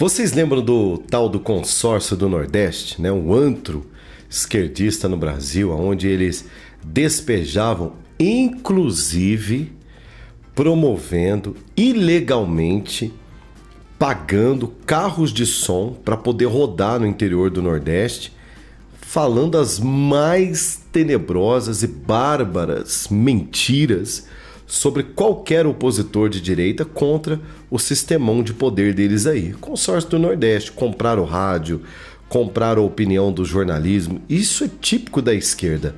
Vocês lembram do tal do consórcio do Nordeste, né? Um antro esquerdista no Brasil, onde eles despejavam, inclusive promovendo ilegalmente, pagando carros de som para poder rodar no interior do Nordeste, falando as mais tenebrosas e bárbaras mentiras sobre qualquer opositor de direita contra o sistemão de poder deles aí. Consórcio do Nordeste, comprar o rádio, comprar a opinião do jornalismo, isso é típico da esquerda.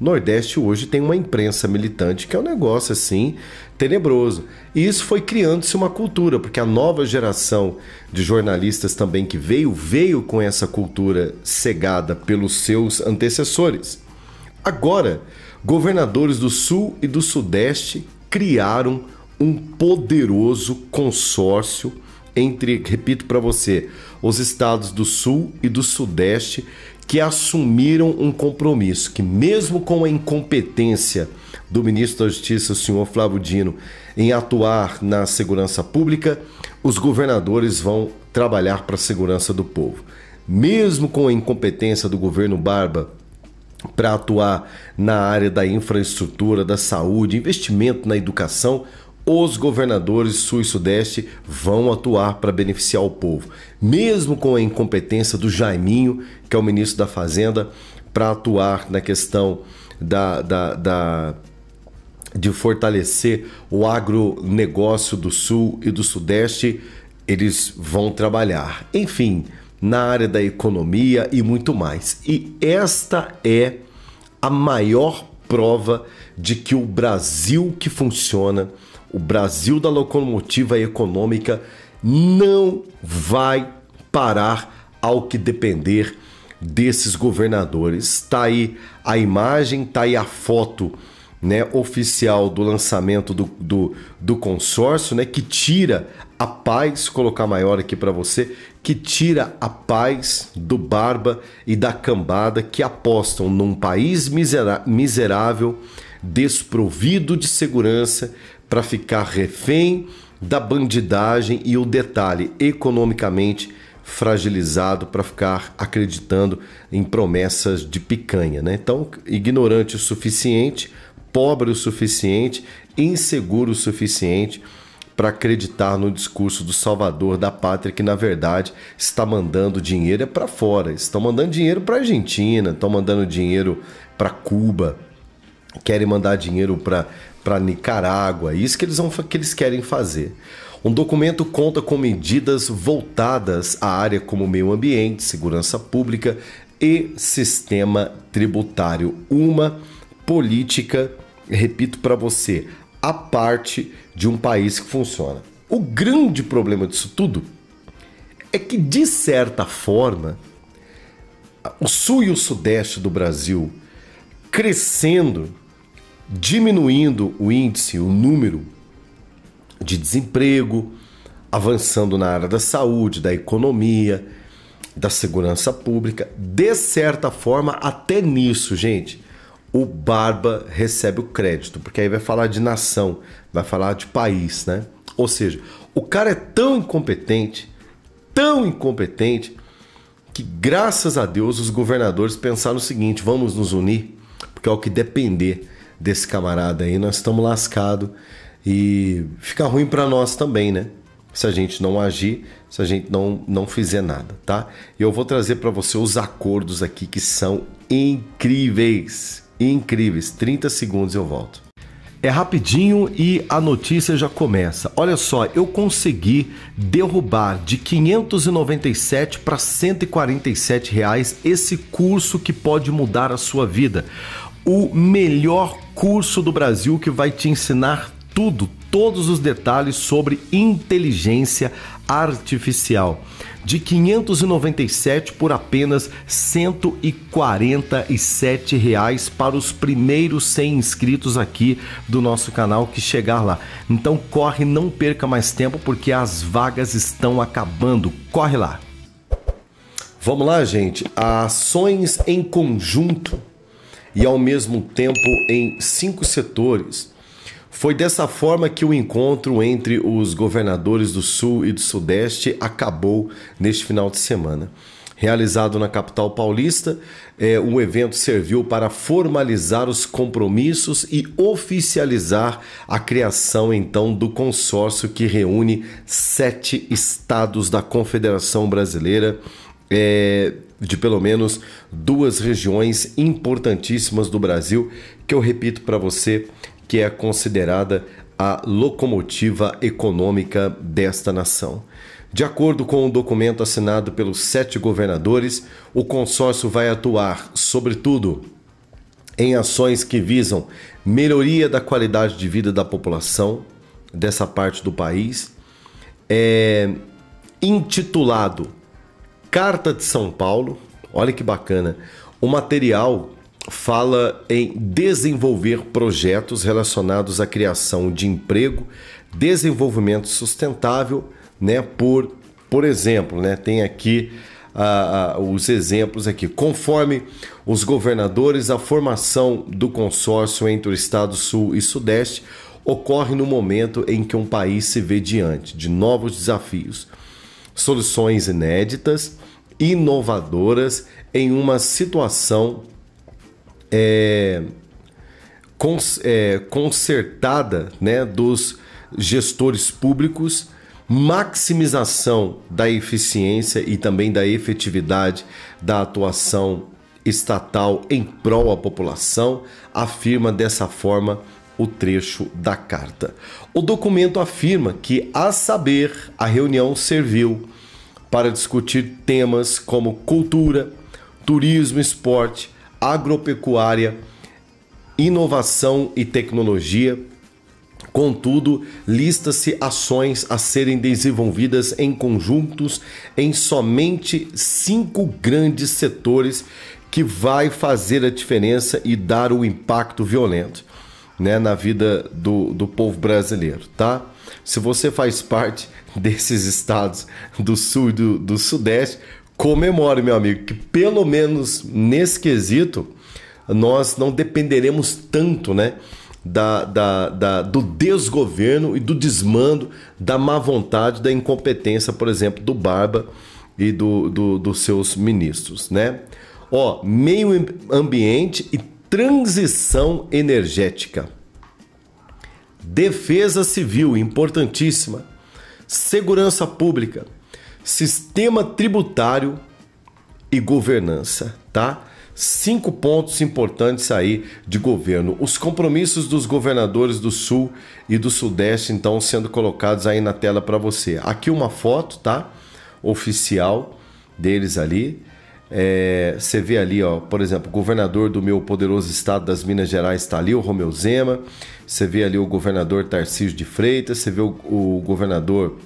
Nordeste hoje tem uma imprensa militante que é um negócio assim tenebroso. E isso foi criando-se uma cultura, porque a nova geração de jornalistas também que veio, veio com essa cultura cegada pelos seus antecessores. Agora, governadores do Sul e do Sudeste criaram um poderoso consórcio entre, repito para você, os estados do Sul e do Sudeste que assumiram um compromisso que mesmo com a incompetência do ministro da Justiça, o senhor Flávio Dino, em atuar na segurança pública, os governadores vão trabalhar para a segurança do povo. Mesmo com a incompetência do governo Barba para atuar na área da infraestrutura, da saúde, investimento na educação, os governadores Sul e Sudeste vão atuar para beneficiar o povo. Mesmo com a incompetência do Jaiminho, que é o ministro da Fazenda, para atuar na questão da, da, da, de fortalecer o agronegócio do Sul e do Sudeste, eles vão trabalhar. Enfim, na área da economia e muito mais. E esta é a maior prova de que o Brasil que funciona, o Brasil da locomotiva econômica, não vai parar ao que depender desses governadores. Tá aí a imagem, tá aí a foto né, oficial do lançamento do, do, do consórcio, né, que tira a paz, colocar maior aqui para você, que tira a paz do Barba e da cambada que apostam num país miserável, desprovido de segurança, para ficar refém da bandidagem e o detalhe economicamente fragilizado para ficar acreditando em promessas de picanha, né? Então, ignorante o suficiente pobre o suficiente, inseguro o suficiente para acreditar no discurso do salvador da pátria que na verdade está mandando dinheiro é para fora. Estão mandando dinheiro para Argentina, estão mandando dinheiro para Cuba, querem mandar dinheiro para para Nicarágua. Isso que eles vão que eles querem fazer. Um documento conta com medidas voltadas à área como meio ambiente, segurança pública e sistema tributário. Uma política repito para você, a parte de um país que funciona. O grande problema disso tudo é que, de certa forma, o sul e o sudeste do Brasil crescendo, diminuindo o índice, o número de desemprego, avançando na área da saúde, da economia, da segurança pública, de certa forma, até nisso, gente o Barba recebe o crédito, porque aí vai falar de nação, vai falar de país, né? Ou seja, o cara é tão incompetente, tão incompetente, que graças a Deus os governadores pensaram o seguinte: vamos nos unir, porque é o que depender desse camarada aí, nós estamos lascados e fica ruim para nós também, né? Se a gente não agir, se a gente não, não fizer nada, tá? Eu vou trazer para você os acordos aqui que são incríveis incríveis. 30 segundos eu volto. É rapidinho e a notícia já começa. Olha só, eu consegui derrubar de 597 para 147 reais esse curso que pode mudar a sua vida. O melhor curso do Brasil que vai te ensinar tudo, todos os detalhes sobre inteligência artificial, de 597 por apenas 147 reais para os primeiros 100 inscritos aqui do nosso canal que chegar lá. Então corre, não perca mais tempo porque as vagas estão acabando. Corre lá. Vamos lá, gente. Ações em conjunto e ao mesmo tempo em cinco setores foi dessa forma que o encontro entre os governadores do Sul e do Sudeste acabou neste final de semana. Realizado na capital paulista, eh, o evento serviu para formalizar os compromissos e oficializar a criação então do consórcio que reúne sete estados da Confederação Brasileira é, de pelo menos duas regiões importantíssimas do Brasil, que eu repito para você, que é considerada a locomotiva econômica desta nação. De acordo com o um documento assinado pelos sete governadores, o consórcio vai atuar, sobretudo, em ações que visam melhoria da qualidade de vida da população dessa parte do país, é intitulado Carta de São Paulo. Olha que bacana! O material fala em desenvolver projetos relacionados à criação de emprego, desenvolvimento sustentável, né? Por, por exemplo, né? Tem aqui os exemplos aqui. Conforme os governadores, a formação do consórcio entre o Estado Sul e Sudeste ocorre no momento em que um país se vê diante de novos desafios, soluções inéditas, inovadoras em uma situação é, cons, é, consertada né, dos gestores públicos, maximização da eficiência e também da efetividade da atuação estatal em prol à população, afirma dessa forma o trecho da carta. O documento afirma que, a saber, a reunião serviu para discutir temas como cultura, turismo, esporte, agropecuária, inovação e tecnologia. Contudo, lista-se ações a serem desenvolvidas em conjuntos em somente cinco grandes setores que vai fazer a diferença e dar um impacto violento né, na vida do, do povo brasileiro, tá? Se você faz parte desses estados do sul e do, do sudeste, comemore, meu amigo, que pelo menos nesse quesito nós não dependeremos tanto, né? Da, da, da, do desgoverno e do desmando, da má vontade, da incompetência, por exemplo, do Barba e do, do, dos seus ministros, né? Ó, meio ambiente e transição energética. Defesa civil, importantíssima. Segurança pública, sistema tributário e governança, tá? Cinco pontos importantes aí de governo. Os compromissos dos governadores do Sul e do Sudeste, então, sendo colocados aí na tela para você. Aqui uma foto, tá? Oficial deles ali. É, você vê ali, ó, por exemplo, o governador do meu poderoso estado das Minas Gerais está ali, o Romeu Zema. Você vê ali o governador Tarcísio de Freitas. Você vê o, o governador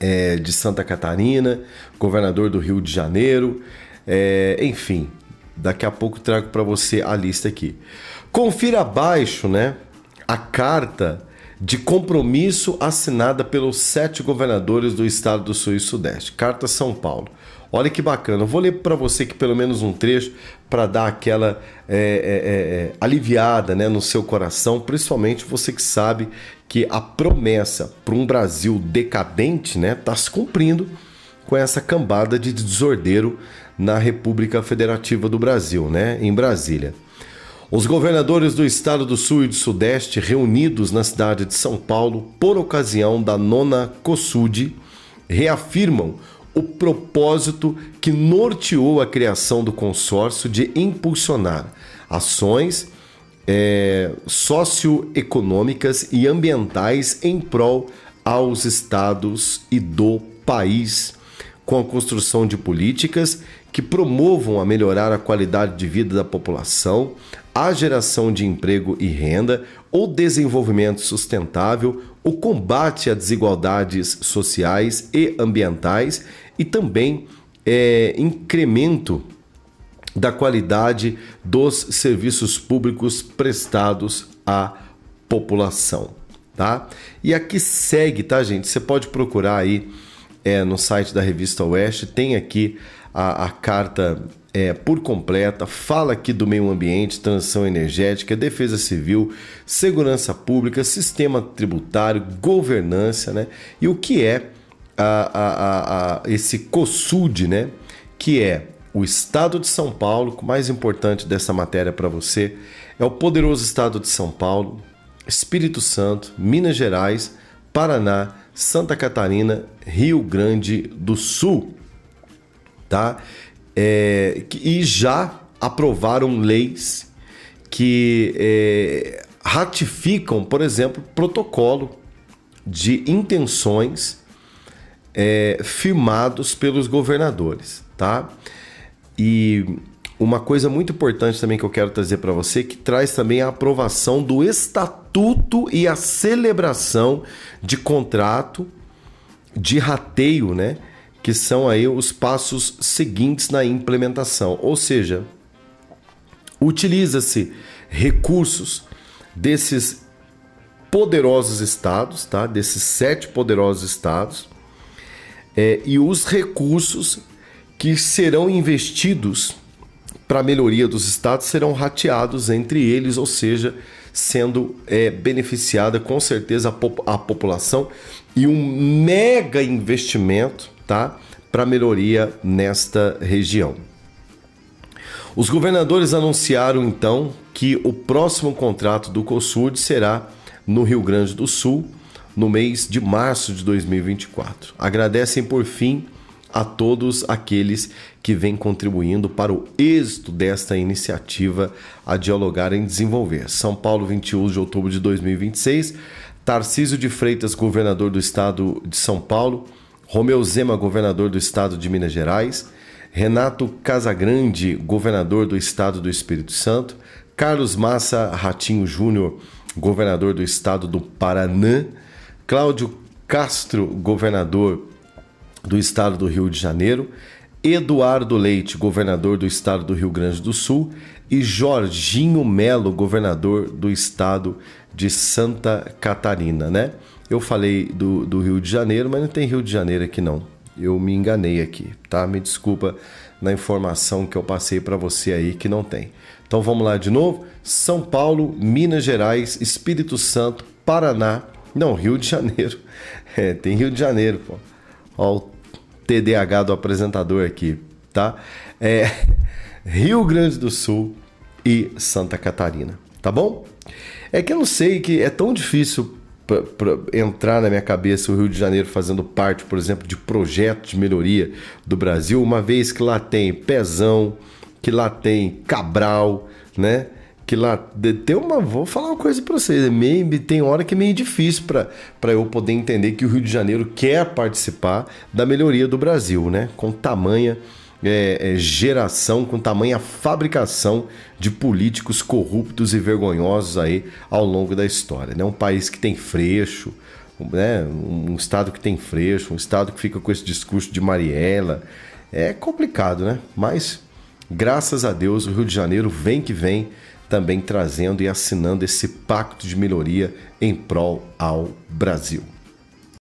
é, de Santa Catarina, governador do Rio de Janeiro, é, enfim. Daqui a pouco trago para você a lista aqui. Confira abaixo, né, a carta de compromisso assinada pelos sete governadores do estado do Sul e Sudeste. Carta São Paulo. Olha que bacana. Eu vou ler para você que pelo menos um trecho para dar aquela é, é, é, é, aliviada né, no seu coração, principalmente você que sabe que a promessa para um Brasil decadente está né, tá se cumprindo com essa cambada de desordeiro na República Federativa do Brasil, né, em Brasília. Os governadores do Estado do Sul e do Sudeste, reunidos na cidade de São Paulo por ocasião da nona COSUD, reafirmam o propósito que norteou a criação do consórcio de impulsionar ações é, socioeconômicas e ambientais em prol aos estados e do país, com a construção de políticas que promovam a melhorar a qualidade de vida da população, a geração de emprego e renda, o desenvolvimento sustentável, o combate a desigualdades sociais e ambientais e também é, incremento da qualidade dos serviços públicos prestados à população, tá? E aqui segue, tá, gente? Você pode procurar aí é, no site da revista Oeste, tem aqui a, a carta é, por completa, fala aqui do meio ambiente, transição energética, defesa civil, segurança pública, sistema tributário, governança, né? E o que é a, a, a, esse COSUD, né? Que é o estado de São Paulo, o mais importante dessa matéria para você é o poderoso estado de São Paulo, Espírito Santo, Minas Gerais, Paraná, Santa Catarina, Rio Grande do Sul, tá? É, e já aprovaram leis que é, ratificam, por exemplo, protocolo de intenções é, firmados pelos governadores, tá? E uma coisa muito importante também que eu quero trazer para você, que traz também a aprovação do estatuto e a celebração de contrato de rateio, né? Que são aí os passos seguintes na implementação. Ou seja, utiliza-se recursos desses poderosos estados, tá? Desses sete poderosos estados é, e os recursos que serão investidos para a melhoria dos estados serão rateados entre eles, ou seja, sendo é, beneficiada com certeza a, pop a, população e um mega investimento tá, para melhoria nesta região. Os governadores anunciaram então que o próximo contrato do COSUD será no Rio Grande do Sul no mês de março de 2024. Agradecem por fim a todos aqueles que vêm contribuindo para o êxito desta iniciativa a dialogar em desenvolver. São Paulo, 21 de outubro de 2026. Tarcísio de Freitas, governador do estado de São Paulo. Romeu Zema, governador do estado de Minas Gerais. Renato Casagrande, governador do estado do Espírito Santo. Carlos Massa Ratinho Júnior, governador do estado do Paraná. Cláudio Castro, governador do estado do Rio de Janeiro, Eduardo Leite, governador do estado do Rio Grande do Sul, e Jorginho Melo, governador do estado de Santa Catarina, né? Eu falei do, do Rio de Janeiro, mas não tem Rio de Janeiro aqui não. Eu me enganei aqui, tá? Me desculpa na informação que eu passei para você aí que não tem. Então vamos lá de novo: São Paulo, Minas Gerais, Espírito Santo, Paraná, não, Rio de Janeiro. É, tem Rio de Janeiro, pô. Ó, o TDAH do apresentador aqui, tá? É, Rio Grande do Sul e Santa Catarina, tá bom? É que eu não sei que é tão difícil pra, pra entrar na minha cabeça o Rio de Janeiro fazendo parte, por exemplo, de projetos de melhoria do Brasil, uma vez que lá tem Pezão, que lá tem Cabral, né? que lá tem uma. Vou falar uma coisa para vocês. É meio, tem hora que é meio difícil para eu poder entender que o Rio de Janeiro quer participar da melhoria do Brasil, né? Com tamanha é, é, geração, com tamanha fabricação de políticos corruptos e vergonhosos aí ao longo da história. Né? Um país que tem freixo, né? um estado que tem freixo, um estado que fica com esse discurso de Mariela. É complicado, né? Mas graças a Deus o Rio de Janeiro vem que vem também trazendo e assinando esse pacto de melhoria em prol ao Brasil.